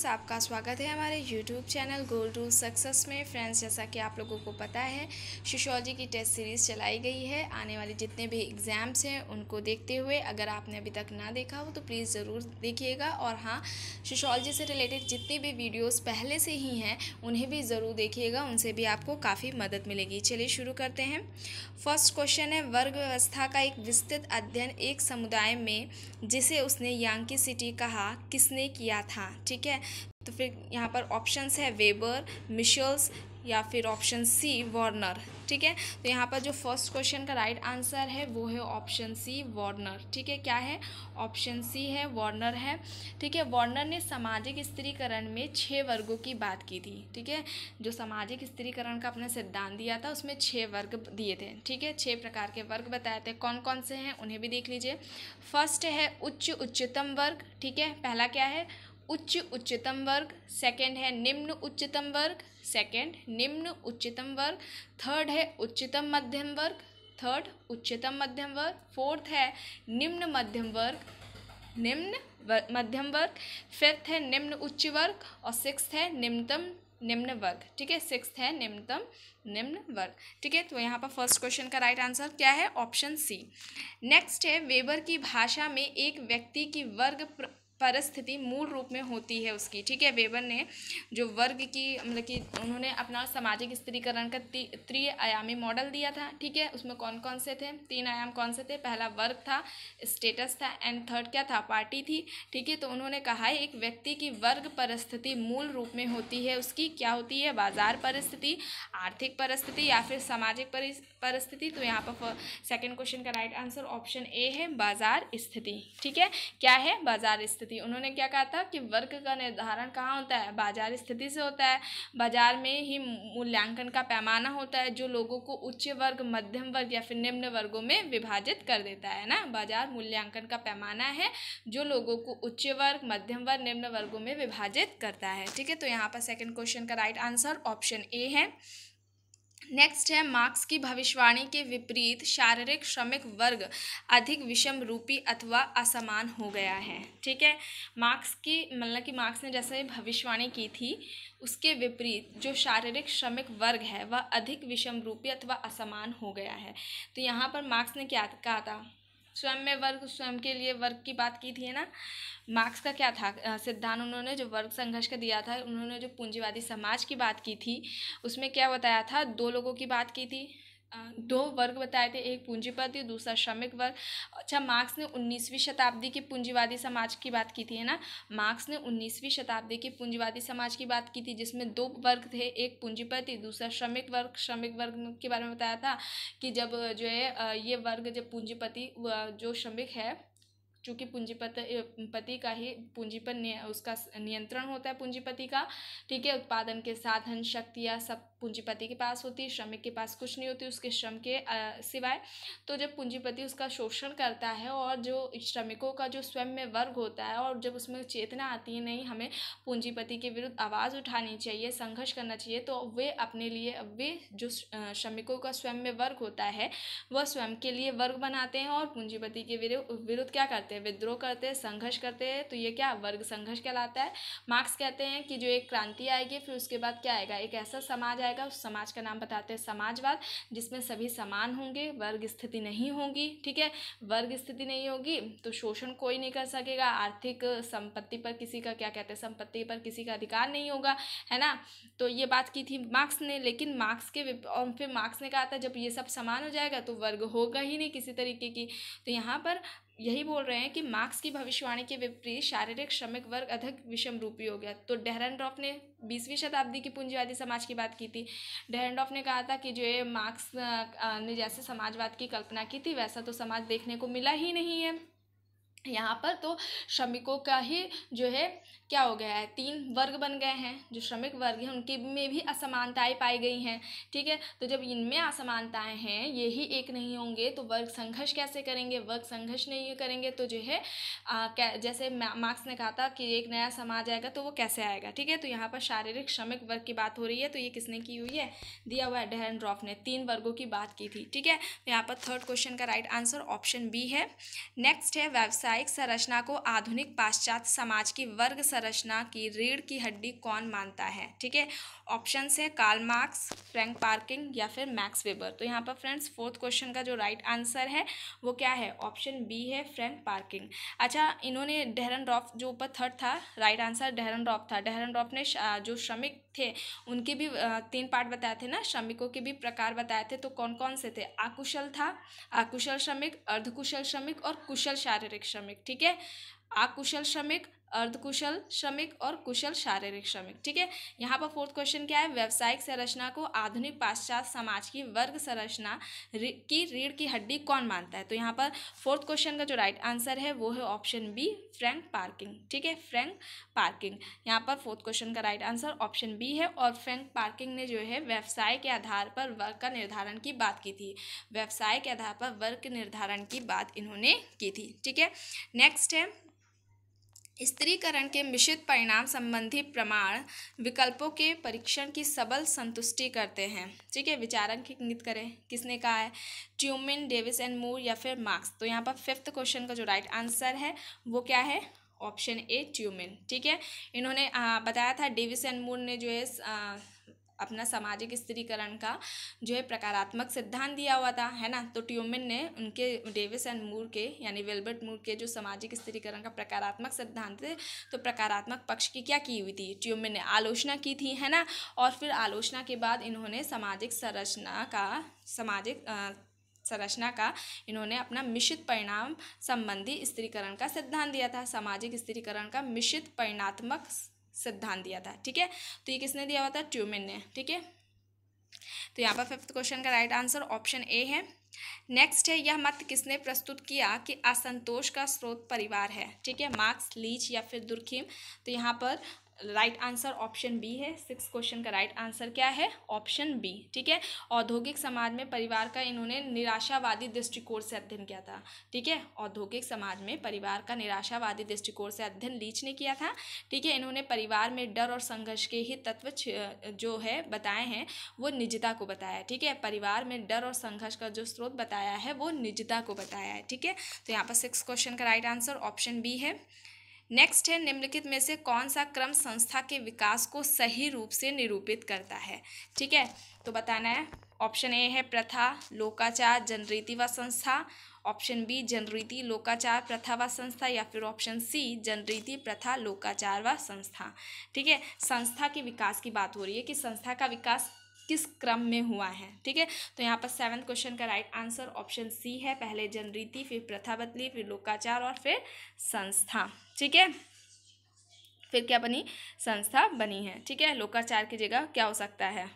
friends आपका स्वागत है हमारे YouTube channel gold rule success में फ्रेंड्स जैसा कि आप लोगों को पता है सोशोलॉजी की टेस्ट सीरीज़ चलाई गई है आने वाले जितने भी एग्ज़ाम्स हैं उनको देखते हुए अगर आपने अभी तक ना देखा हो तो प्लीज़ ज़रूर देखिएगा और हाँ सोशोलॉजी से रिलेटेड जितनी भी वीडियोज़ पहले से ही हैं उन्हें भी ज़रूर देखिएगा उनसे भी आपको काफ़ी मदद मिलेगी चलिए शुरू करते हैं फर्स्ट क्वेश्चन है वर्ग व्यवस्था का एक विस्तृत अध्ययन एक समुदाय में जिसे उसने यांकी सिटी कहा किसने किया था ठीक है तो फिर यहाँ पर ऑप्शंस है वेबर मिशल्स या फिर ऑप्शन सी वार्नर ठीक है तो यहाँ पर जो फर्स्ट क्वेश्चन का राइट right आंसर है वो है ऑप्शन सी वार्नर ठीक है क्या है ऑप्शन सी है वार्नर है ठीक है वार्नर ने सामाजिक स्त्रीकरण में छः वर्गों की बात की थी ठीक है जो सामाजिक स्त्रीकरण का अपने सिद्धांत दिया था उसमें छः वर्ग दिए थे ठीक है छः प्रकार के वर्ग बताए थे कौन कौन से हैं उन्हें भी देख लीजिए फर्स्ट है उच्च उच्चतम वर्ग ठीक है पहला क्या है उच्च उच्चतम वर्ग सेकंड है निम्न उच्चतम वर्ग सेकंड निम्न उच्चतम वर्ग थर्ड है उच्चतम मध्यम वर्ग थर्ड उच्चतम मध्यम वर्ग फोर्थ है निम्न मध्यम वर्ग निम्न मध्यम वर्ग फिफ्थ है निम्न उच्च वर्ग और सिक्स है निम्नतम निम्न वर्ग ठीक है सिक्स है निम्नतम निम्न वर्ग ठीक है तो यहाँ पर फर्स्ट क्वेश्चन का राइट आंसर क्या है ऑप्शन सी नेक्स्ट है वेबर की भाषा में एक व्यक्ति की वर्ग प्र, परिस्थिति मूल रूप में होती है उसकी ठीक है वेबर ने जो वर्ग की मतलब कि उन्होंने अपना सामाजिक स्त्रीकरण का त्रि आयामी मॉडल दिया था ठीक है उसमें कौन कौन से थे तीन आयाम कौन से थे पहला वर्ग था स्टेटस था एंड थर्ड क्या था पार्टी थी ठीक है तो उन्होंने कहा है एक व्यक्ति की वर्ग परिस्थिति मूल रूप में होती है उसकी क्या होती है बाजार परिस्थिति आर्थिक परिस्थिति या फिर सामाजिक परिस्थिति तो यहाँ पर सेकेंड क्वेश्चन का राइट आंसर ऑप्शन ए है बाजार स्थिति ठीक है क्या है बाजार स्थिति स्थिति उन्होंने क्या कहा था कि वर्ग का निर्धारण कहाँ होता है बाजार स्थिति से होता है बाजार में ही मूल्यांकन का पैमाना होता है जो लोगों को उच्च वर्ग मध्यम वर्ग या फिर निम्न वर्गों में विभाजित कर देता है ना बाजार मूल्यांकन का पैमाना है जो लोगों को उच्च वर्ग मध्यम वर्ग निम्न वर्गों में विभाजित करता है ठीक है तो यहाँ पर सेकेंड क्वेश्चन का राइट आंसर ऑप्शन ए है नेक्स्ट है मार्क्स की भविष्यवाणी के विपरीत शारीरिक श्रमिक वर्ग अधिक विषम रूपी अथवा असमान हो गया है ठीक है मार्क्स की मतलब कि मार्क्स ने जैसे भविष्यवाणी की थी उसके विपरीत जो शारीरिक श्रमिक वर्ग है वह अधिक विषम रूपी अथवा असमान हो गया है तो यहाँ पर मार्क्स ने क्या कहा था स्वयं में वर्ग स्वयं के लिए वर्ग की बात की थी ना मार्क्स का क्या था सिद्धांत उन्होंने जो वर्ग संघर्ष का दिया था उन्होंने जो पूंजीवादी समाज की बात की थी उसमें क्या बताया था दो लोगों की बात की थी दो वर्ग बताए थे एक पूंजीपति दूसरा श्रमिक वर्ग अच्छा मार्क्स ने उन्नीसवीं शताब्दी के पूंजीवादी समाज की बात की थी है ना मार्क्स ने उन्नीसवीं शताब्दी के पूंजीवादी समाज की बात की थी जिसमें दो वर्ग थे एक पूंजीपति दूसरा श्रमिक वर्ग श्रमिक वर्ग के बारे में बताया था कि जब जो है ये वर्ग जब पूंजीपति जो श्रमिक है चूँकि पूंजीपति पति का ही पूंजीपन उसका नियंत्रण होता है पूंजीपति का ठीक है उत्पादन के साधन शक्तियाँ सब पूंजीपति के पास होती है श्रमिक के पास कुछ नहीं होती उसके श्रम के सिवाय तो जब पूंजीपति उसका शोषण करता है और जो श्रमिकों का जो स्वयं में वर्ग होता है और जब उसमें चेतना आती है नहीं हमें पूंजीपति के विरुद्ध आवाज़ उठानी चाहिए संघर्ष करना चाहिए तो वे अपने लिए वे जो श्रमिकों का स्वयं में वर्ग होता है वह स्वयं के लिए वर्ग बनाते हैं और पूंजीपति के विरुद्ध क्या करते हैं विद्रोह करते हैं संघर्ष करते हैं तो ये क्या वर्ग संघर्ष कहलाता है मार्क्स कहते हैं कि जो एक क्रांति आएगी फिर उसके बाद क्या आएगा एक ऐसा समाज आएगा जाएगा उस समाज का नाम बताते हैं समाजवाद जिसमें सभी समान होंगे वर्ग स्थिति नहीं होगी ठीक है वर्ग स्थिति नहीं होगी तो शोषण कोई नहीं कर सकेगा आर्थिक संपत्ति पर किसी का क्या कहते हैं संपत्ति पर किसी का अधिकार नहीं होगा है ना तो ये बात की थी मार्क्स ने लेकिन मार्क्स के और फिर मार्क्स ने कहा था जब ये सब समान हो जाएगा तो वर्ग होगा ही नहीं किसी तरीके की तो यहाँ पर यही बोल रहे हैं कि मार्क्स की भविष्यवाणी के विपरीत शारीरिक श्रमिक वर्ग अधिक विषम रूपी हो गया तो डेहरनडॉफ ने बीसवीं शताब्दी की पूंजीवादी समाज की बात की थी डेहरनडॉफ ने कहा था कि जो मार्क्स ने जैसे समाजवाद की कल्पना की थी वैसा तो समाज देखने को मिला ही नहीं है यहाँ पर तो श्रमिकों का ही जो है क्या हो गया है तीन वर्ग बन गए हैं जो श्रमिक वर्ग हैं उनके में भी असमानताएं पाई गई हैं ठीक है तो जब इनमें असमानताएं हैं ये ही एक नहीं होंगे तो वर्ग संघर्ष कैसे करेंगे वर्ग संघर्ष नहीं करेंगे तो जो है आ, जैसे मार्क्स ने कहा था कि एक नया समाज आएगा तो वो कैसे आएगा ठीक है तो यहाँ पर शारीरिक श्रमिक वर्ग की बात हो रही है तो ये किसने की हुई है दिया हुआ है डहन ड्रॉफ ने तीन वर्गों की बात की थी ठीक है तो यहाँ पर थर्ड क्वेश्चन का राइट आंसर ऑप्शन बी है नेक्स्ट है व्यवसाय व्यावसायिक संरचना को आधुनिक पाश्चात्य समाज की वर्ग संरचना की रीढ़ की हड्डी कौन मानता है ठीक है ऑप्शंस हैं कार्ल मार्क्स फ्रैंक पार्किंग या फिर मैक्स वेबर तो यहाँ पर फ्रेंड्स फोर्थ क्वेश्चन का जो राइट right आंसर है वो क्या है ऑप्शन बी है फ्रैंक पार्किंग अच्छा इन्होंने डेहरन रॉफ जो ऊपर थर्ड था right right answer Dahrendorf था डेहरन रॉफ ने जो श्रमिक थे उनके भी तीन पार्ट बताए थे ना श्रमिकों के भी प्रकार बताए थे तो कौन कौन से थे आकुशल था आकुशल श्रमिक अर्धकुशल श्रमिक और कुशल शारीरिक श्रमिक ठीक है आकुशल श्रमिक अर्धकुशल श्रमिक और कुशल शारीरिक श्रमिक ठीक है यहाँ पर फोर्थ क्वेश्चन क्या है व्यावसायिक संरचना को आधुनिक पाश्चात्य समाज की वर्ग संरचना की रीढ़ की हड्डी कौन मानता है तो यहाँ पर फोर्थ क्वेश्चन का जो राइट आंसर है वो है ऑप्शन बी फ्रैंक पार्किंग ठीक है फ्रैंक पार्किंग यहाँ पर फोर्थ क्वेश्चन का राइट आंसर ऑप्शन बी है और फ्रैंक पार्किंग ने जो है व्यवसाय के आधार पर वर्ग का निर्धारण की बात की थी व्यवसाय के आधार पर वर्ग निर्धारण की बात इन्होंने की थी ठीक है नेक्स्ट है स्त्रीकरण के मिश्रित परिणाम संबंधी प्रमाण विकल्पों के परीक्षण की सबल संतुष्टि करते हैं ठीक है इंगित करें किसने कहा है ट्यूमिन डेविस एंड मूर या फिर मार्क्स तो यहाँ पर फिफ्थ क्वेश्चन का जो राइट आंसर है वो क्या है ऑप्शन ए ट्यूमिन ठीक है इन्होंने आ, बताया था डेविस एंड मूर ने जो है अपना सामाजिक स्त्रीकरण का जो है प्रकारात्मक सिद्धांत दिया हुआ था है ना तो ट्यूमिन ने उनके डेविस एंड मूर के यानी वेलबर्ट मूर के जो सामाजिक स्त्रीकरण का प्रकारात्मक सिद्धांत थे तो प्रकारात्मक पक्ष की क्या की हुई थी ट्यूमिन ने आलोचना की थी है ना और फिर आलोचना के बाद इन्होंने सामाजिक संरचना का सामाजिक संरचना का इन्होंने अपना मिश्रित परिणाम संबंधी स्त्रीकरण का सिद्धांत दिया था सामाजिक स्त्रीकरण का मिश्रित परिणात्मक सिद्धांत दिया था ठीक है तो ये किसने दिया हुआ था ट्यूमिन ने ठीक है तो यहाँ पर फिफ्थ क्वेश्चन का राइट आंसर ऑप्शन ए है नेक्स्ट है यह मत किसने प्रस्तुत किया कि असंतोष का स्रोत परिवार है ठीक है मार्क्स लीच या फिर दुर्खीम तो यहाँ पर राइट आंसर ऑप्शन बी है सिक्स क्वेश्चन का राइट आंसर क्या है ऑप्शन बी ठीक है औद्योगिक समाज में परिवार का इन्होंने निराशावादी दृष्टिकोण से अध्ययन किया था ठीक है औद्योगिक समाज में परिवार का निराशावादी दृष्टिकोण से अध्ययन लीच ने किया था ठीक है इन्होंने परिवार में डर और संघर्ष के ही तत्व जो है बताए हैं वो निजता को बताया ठीक है परिवार में डर और संघर्ष का जो स्रोत बताया है वो निजता को बताया है ठीक है तो यहाँ पर सिक्स क्वेश्चन का राइट आंसर ऑप्शन बी है नेक्स्ट है निम्नलिखित में से कौन सा क्रम संस्था के विकास को सही रूप से निरूपित करता है ठीक है तो बताना है ऑप्शन ए है प्रथा लोकाचार जनरीति व संस्था ऑप्शन बी जनरीति लोकाचार प्रथा व संस्था या फिर ऑप्शन सी जनरीति प्रथा लोकाचार व संस्था ठीक है संस्था के विकास की बात हो रही है कि संस्था का विकास किस क्रम में हुआ है ठीक है तो यहाँ पर सेवन्थ क्वेश्चन का राइट आंसर ऑप्शन सी है पहले जनरीति फिर प्रथा बदली फिर लोकाचार और फिर संस्था ठीक है फिर क्या बनी संस्था बनी है ठीक है लोकाचार की जगह क्या हो सकता है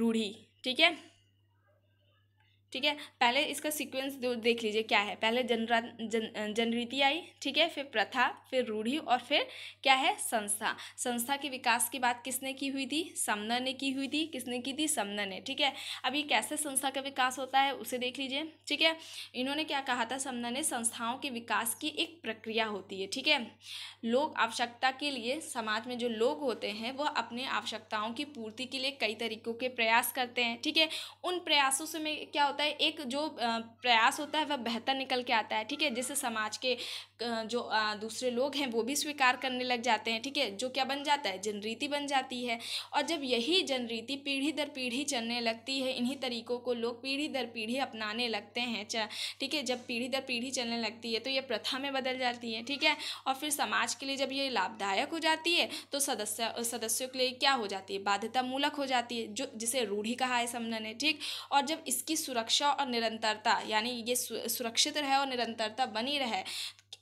रूढ़ी ठीक है ठीक है पहले इसका सीक्वेंस देख लीजिए क्या है पहले जनरा जन जनरीति आई ठीक है फिर प्रथा फिर रूढ़ी और फिर क्या है संस्था संस्था के विकास की बात किसने की हुई थी समना ने की हुई थी किसने की थी समना ने ठीक है अभी कैसे संस्था का विकास होता है उसे देख लीजिए ठीक है इन्होंने क्या कहा था समना ने संस्थाओं के विकास की एक प्रक्रिया होती है ठीक है लोग आवश्यकता के लिए समाज में जो लोग होते हैं वह अपने आवश्यकताओं की पूर्ति के लिए कई तरीकों के प्रयास करते हैं ठीक है उन प्रयासों से में क्या होता होता है एक जो प्रयास होता है वह बेहतर निकल के आता है ठीक है जिससे समाज के जो दूसरे लोग हैं वो भी स्वीकार करने लग जाते हैं ठीक है जो क्या बन जाता है जनरीति बन जाती है और जब यही जनरीति पीढ़ी दर पीढ़ी चलने लगती है इन्हीं तरीकों को लोग पीढ़ी दर पीढ़ी अपनाने लगते हैं ठीक है जब पीढ़ी दर पीढ़ी चलने लगती है तो ये प्रथा में बदल जाती है ठीक है और फिर समाज के लिए जब ये लाभदायक हो जाती है तो सदस्य सदस्यों के लिए क्या हो जाती है बाध्यतामूलक हो जाती है जो जिसे रूढ़ी कहा है समना ने ठीक और जब इसकी सुरक्षा और निरंतरता यानी ये सुरक्षित रहे और निरंतरता बनी रहे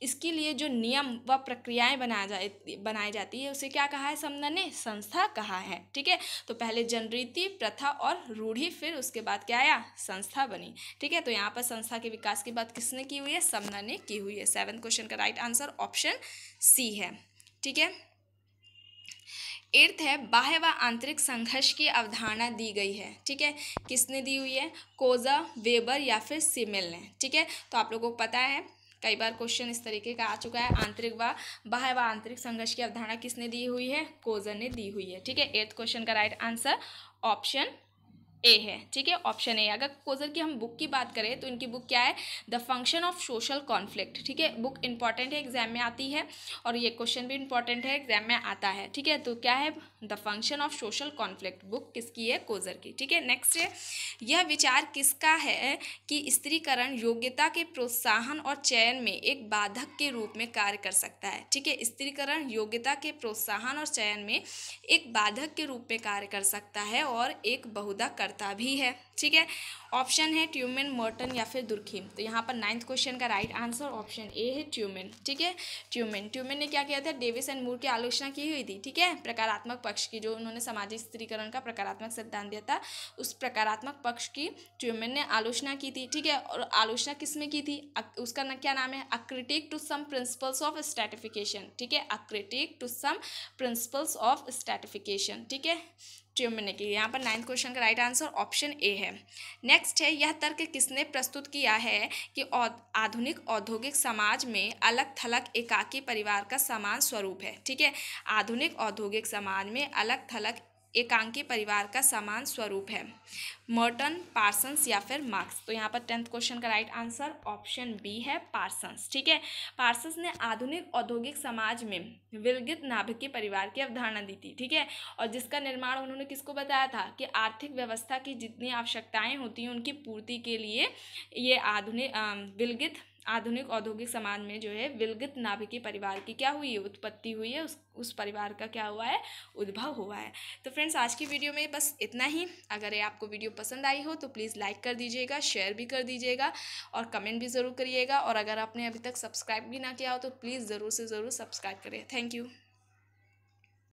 इसके लिए जो नियम व प्रक्रियाएं बनाया जाए बनाई जाती है उसे क्या कहा है समना ने संस्था कहा है ठीक है तो पहले जनरीति प्रथा और रूढ़ी फिर उसके बाद क्या आया संस्था बनी ठीक है तो यहाँ पर संस्था के विकास की बात किसने की हुई है समना ने की हुई है सेवन्थ क्वेश्चन का राइट आंसर ऑप्शन सी है ठीक है एर्थ है बाह्य व आंतरिक संघर्ष की अवधारणा दी गई है ठीक है किसने दी हुई है कोजा वेबर या फिर सिमिल ने ठीक है तो आप लोगों को पता है कई बार क्वेश्चन इस तरीके का आ चुका है आंतरिक व बाह्य व आंतरिक संघर्ष की अवधारणा किसने दी हुई है कोजन ने दी हुई है ठीक है एथ क्वेश्चन का राइट आंसर ऑप्शन ए है ठीक है ऑप्शन ए अगर कोजर की हम बुक की बात करें तो इनकी बुक क्या है the function of social conflict ठीक है बुक इंपॉर्टेंट है एग्जाम में आती है और ये क्वेश्चन भी इंपॉर्टेंट है एग्जाम में आता है ठीक है तो क्या है the function of social conflict book किसकी है कोजर की ठीक है नेक्स्ट है यह विचार किसका है कि स्त्रीकरण योग्यता के प्रोत्साहन और चयन में एक बाधक के रूप में कार्य कर सकता है ठीक है स्त्रीकरण योग्यता के प्रोत्साहन और चयन में एक बाधक के रूप में कार्य कर सकता है और एक बहुधा कर करता भी है ठीक है ऑप्शन है ट्यूमेन मर्टन या फिर दुर्खीम तो यहाँ पर नाइन्थ क्वेश्चन का राइट आंसर ऑप्शन ए है ट्यूमेन ठीक है ट्यूमेन ट्यूमेन ने क्या किया था डेविस एंड मूर की आलोचना की हुई थी ठीक है प्रकारात्मक पक्ष की जो उन्होंने सामाजिक स्त्रीकरण का प्रकारात्मक सिद्धांत दिया था उस प्रकारात्मक पक्ष की ट्यूमेन ने आलोचना की थी ठीक है और आलोचना किसमें की थी उसका ना क्या नाम है a critique to some principles of stratification ठीक है a critique to some principles of stratification ठीक है च्यूमने की यहाँ पर नाइन्थ क्वेश्चन का राइट आंसर ऑप्शन ए है नेक्स्ट है यह तर्क किसने प्रस्तुत किया है कि आधुनिक औद्योगिक समाज में अलग थलग एकाकी परिवार का समान स्वरूप है ठीक है आधुनिक औद्योगिक समाज में अलग थलग एकांकी परिवार का समान स्वरूप है मर्टन पार्सन्स या फिर मार्क्स तो यहाँ पर टेंथ क्वेश्चन का राइट आंसर ऑप्शन बी है पार्सन्स ठीक है पार्सन्स ने आधुनिक औद्योगिक समाज में विलगित नाभिकी परिवार की अवधारणा दी थी ठीक है और जिसका निर्माण उन्होंने किसको बताया था कि आर्थिक व्यवस्था की जितनी आवश्यकताएं होती हैं उनकी पूर्ति के लिए ये आधुनिक विलगित आधुनिक औद्योगिक समाज में जो है विलगित नाभिकी परिवार की क्या हुई है उत्पत्ति हुई है उस उस परिवार का क्या हुआ है उद्भव हुआ है तो फ्रेंड्स आज की वीडियो में बस इतना ही अगर ये आपको वीडियो पसंद आई हो तो प्लीज़ लाइक कर दीजिएगा शेयर भी कर दीजिएगा और कमेंट भी ज़रूर करिएगा और अगर आपने अभी तक सब्सक्राइब भी ना किया हो तो प्लीज़ ज़रूर से ज़रूर सब्सक्राइब करें थैंक यू